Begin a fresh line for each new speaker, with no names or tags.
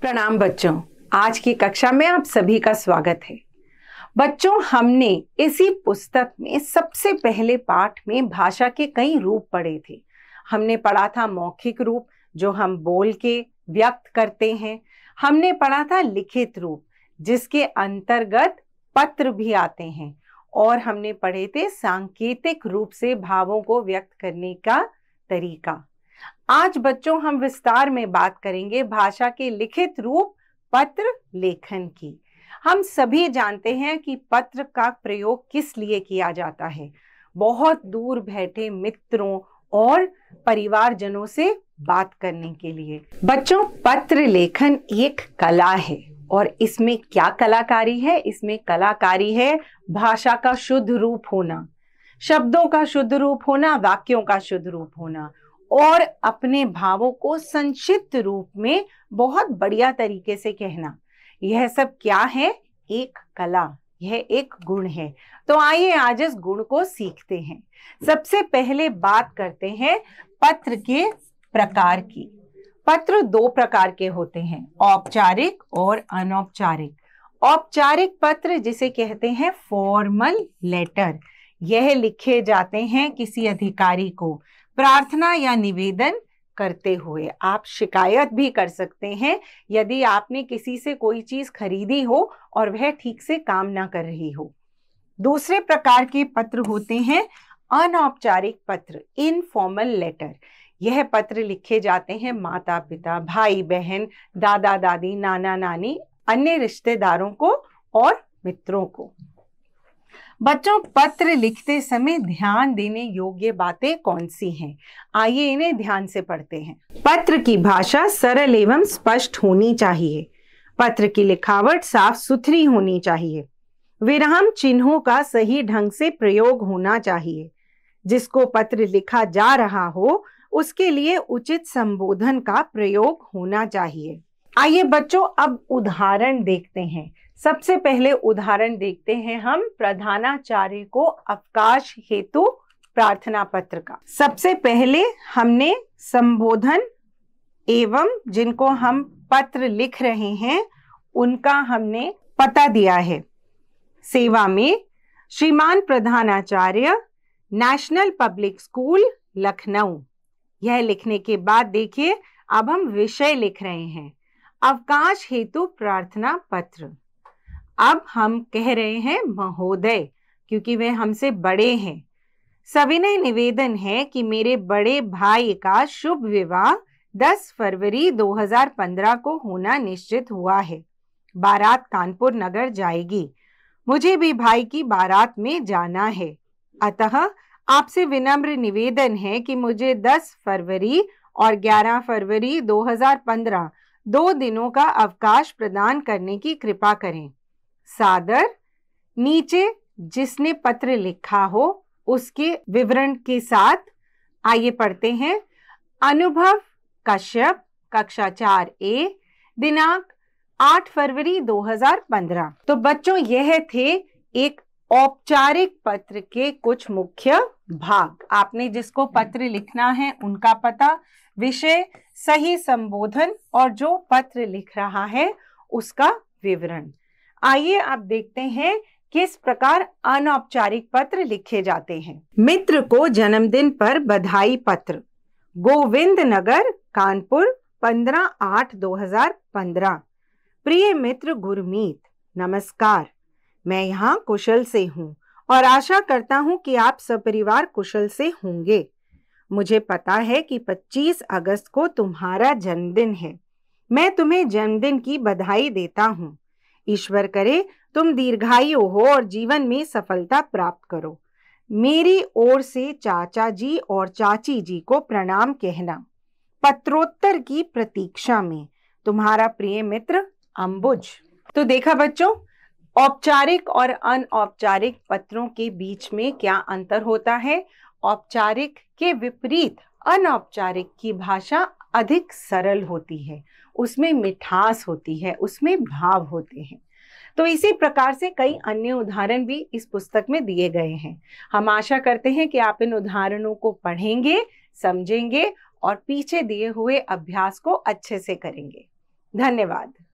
प्रणाम बच्चों आज की कक्षा में आप सभी का स्वागत है बच्चों हमने इसी पुस्तक में सबसे पहले पाठ में भाषा के कई रूप पढ़े थे हमने पढ़ा था मौखिक रूप जो हम बोल के व्यक्त करते हैं हमने पढ़ा था लिखित रूप जिसके अंतर्गत पत्र भी आते हैं और हमने पढ़े थे सांकेतिक रूप से भावों को व्यक्त करने का तरीका आज बच्चों हम विस्तार में बात करेंगे भाषा के लिखित रूप पत्र लेखन की हम सभी जानते हैं कि पत्र का प्रयोग किस लिए किया जाता है बहुत दूर बैठे मित्रों और परिवारजनों से बात करने के लिए बच्चों पत्र लेखन एक कला है और इसमें क्या कलाकारी है इसमें कलाकारी है भाषा का शुद्ध रूप होना शब्दों का शुद्ध रूप होना वाक्यों का शुद्ध रूप होना और अपने भावों को संक्षिप्त रूप में बहुत बढ़िया तरीके से कहना यह सब क्या है एक कला यह एक गुण है तो आइए आज इस गुण को सीखते हैं सबसे पहले बात करते हैं पत्र के प्रकार की पत्र दो प्रकार के होते हैं औपचारिक और अनौपचारिक औपचारिक पत्र जिसे कहते हैं फॉर्मल लेटर यह लिखे जाते हैं किसी अधिकारी को प्रार्थना या निवेदन करते हुए आप शिकायत भी कर सकते हैं यदि आपने किसी से कोई चीज खरीदी हो और वह ठीक से काम ना कर रही हो दूसरे प्रकार के पत्र होते हैं अनौपचारिक पत्र इनफॉर्मल लेटर यह पत्र लिखे जाते हैं माता पिता भाई बहन दादा दादी नाना नानी अन्य रिश्तेदारों को और मित्रों को बच्चों पत्र लिखते समय ध्यान देने योग्य बातें कौन सी हैं? आइए इन्हें ध्यान से पढ़ते हैं पत्र की भाषा सरल एवं स्पष्ट होनी चाहिए पत्र की लिखावट साफ सुथरी होनी चाहिए विराम चिन्हों का सही ढंग से प्रयोग होना चाहिए जिसको पत्र लिखा जा रहा हो उसके लिए उचित संबोधन का प्रयोग होना चाहिए आइए बच्चों अब उदाहरण देखते हैं सबसे पहले उदाहरण देखते हैं हम प्रधानाचार्य को अवकाश हेतु प्रार्थना पत्र का सबसे पहले हमने संबोधन एवं जिनको हम पत्र लिख रहे हैं उनका हमने पता दिया है सेवा में श्रीमान प्रधानाचार्य नेशनल पब्लिक स्कूल लखनऊ यह लिखने के बाद देखिए अब हम विषय लिख रहे हैं अवकाश हेतु प्रार्थना पत्र अब हम कह रहे हैं महोदय क्योंकि वे हमसे बड़े हैं सविनय निवेदन है कि मेरे बड़े भाई का शुभ विवाह 10 फरवरी 2015 को होना निश्चित हुआ है बारात कानपुर नगर जाएगी मुझे भी भाई की बारात में जाना है अतः आपसे विनम्र निवेदन है कि मुझे 10 फरवरी और 11 फरवरी 2015 दो दिनों का अवकाश प्रदान करने की कृपा करें सादर नीचे जिसने पत्र लिखा हो उसके विवरण के साथ आइए पढ़ते हैं अनुभव कश्यप कक्षा चार ए दिनांक 8 फरवरी 2015 तो बच्चों यह थे एक औपचारिक पत्र के कुछ मुख्य भाग आपने जिसको पत्र लिखना है उनका पता विषय सही संबोधन और जो पत्र लिख रहा है उसका विवरण आइए आप देखते हैं किस प्रकार अनौपचारिक पत्र लिखे जाते हैं मित्र को जन्मदिन पर बधाई पत्र गोविंद नगर कानपुर 15 आठ 2015 प्रिय मित्र गुरमीत नमस्कार मैं यहाँ कुशल से हूँ और आशा करता हूँ कि आप सपरिवार कुशल से होंगे मुझे पता है कि 25 अगस्त को तुम्हारा जन्मदिन है मैं तुम्हें जन्मदिन की बधाई देता हूँ ईश्वर करे तुम दीर्घायु हो और जीवन में सफलता प्राप्त करो मेरी ओर से चाचा जी और चाची जी को प्रणाम कहना पत्रोत्तर की प्रतीक्षा में तुम्हारा प्रिय मित्र अम्बुज तो देखा बच्चों औपचारिक और अनौपचारिक पत्रों के बीच में क्या अंतर होता है औपचारिक के विपरीत अनौपचारिक की भाषा अधिक सरल होती है उसमें मिठास होती है उसमें भाव होते हैं तो इसी प्रकार से कई अन्य उदाहरण भी इस पुस्तक में दिए गए हैं हम आशा करते हैं कि आप इन उदाहरणों को पढ़ेंगे समझेंगे और पीछे दिए हुए अभ्यास को अच्छे से करेंगे धन्यवाद